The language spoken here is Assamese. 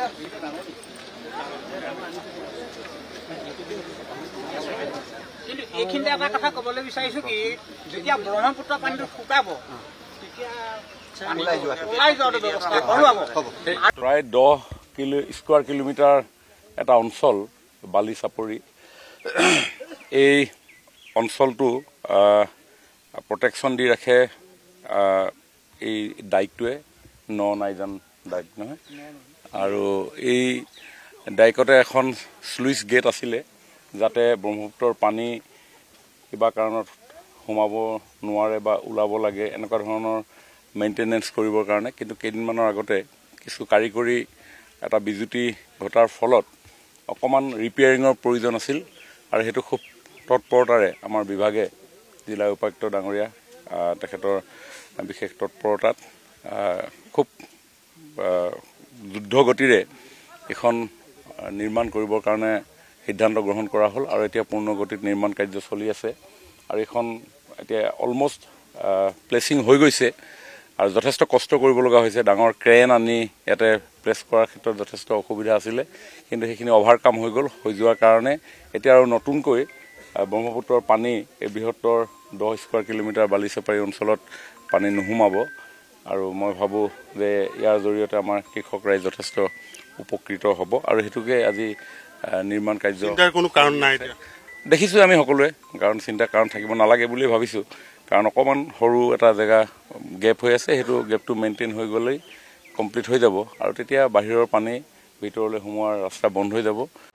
কিন্তু এইখিনিতে প্ৰায় দহ কিলো স্কুৱাৰ কিলোমিটাৰ এটা অঞ্চল বালি চাপৰি এই অঞ্চলটো প্ৰটেকশ্যন দি ৰাখে এই দায়িত্বে ন নাইজান ডাইক নহয় আৰু এই ডাইকতে এখন শ্লুইচ গেট আছিলে যাতে ব্ৰহ্মপুত্ৰৰ পানী কিবা কাৰণত সোমাব নোৱাৰে বা ওলাব লাগে এনেকুৱা ধৰণৰ মেইনটেনেঞ্চ কৰিবৰ কাৰণে কিন্তু কেইদিনমানৰ আগতে কিছু কাৰিকৰী এটা বিজুতি ঘটাৰ ফলত অকণমান ৰিপেয়াৰিঙৰ প্ৰয়োজন আছিল আৰু সেইটো খুব তৎপৰতাৰে আমাৰ বিভাগে জিলা উপায়ুক্ত ডাঙৰীয়া তেখেতৰ বিশেষ তৎপৰতাত খুব যুদ্ধ গতিৰে এখন নিৰ্মাণ কৰিবৰ কাৰণে সিদ্ধান্ত গ্ৰহণ কৰা হ'ল আৰু এতিয়া পূৰ্ণ গতিত নিৰ্মাণ কাৰ্য চলি আছে আৰু এইখন এতিয়া অলমষ্ট প্লেচিং হৈ গৈছে আৰু যথেষ্ট কষ্ট কৰিব লগা হৈছে ডাঙৰ ক্ৰেন আনি ইয়াতে প্লেচ কৰাৰ ক্ষেত্ৰত যথেষ্ট অসুবিধা আছিলে কিন্তু সেইখিনি অভাৰকাম হৈ গ'ল হৈ যোৱাৰ কাৰণে এতিয়া আৰু নতুনকৈ ব্ৰহ্মপুত্ৰৰ পানী এই বৃহত্তৰ দহ স্কুৱাৰ কিলোমিটাৰ বালিচপাৰী অঞ্চলত পানী নুসুমাব আৰু মই ভাবোঁ যে ইয়াৰ জৰিয়তে আমাৰ কৃষক ৰাইজ যথেষ্ট উপকৃত হ'ব আৰু সেইটোকে আজি নিৰ্মাণ কাৰ্য কোনো কাৰণ নাই দেখিছোঁ আমি সকলোৱে কাৰণ চিন্তাৰ কাৰণ থাকিব নালাগে বুলি ভাবিছোঁ কাৰণ অকণমান সৰু এটা জেগা গেপ হৈ আছে সেইটো গেপটো মেইনটেইন হৈ গ'লেই কমপ্লিট হৈ যাব আৰু তেতিয়া বাহিৰৰ পানী ভিতৰলৈ সোমোৱাৰ ৰাস্তা বন্ধ হৈ যাব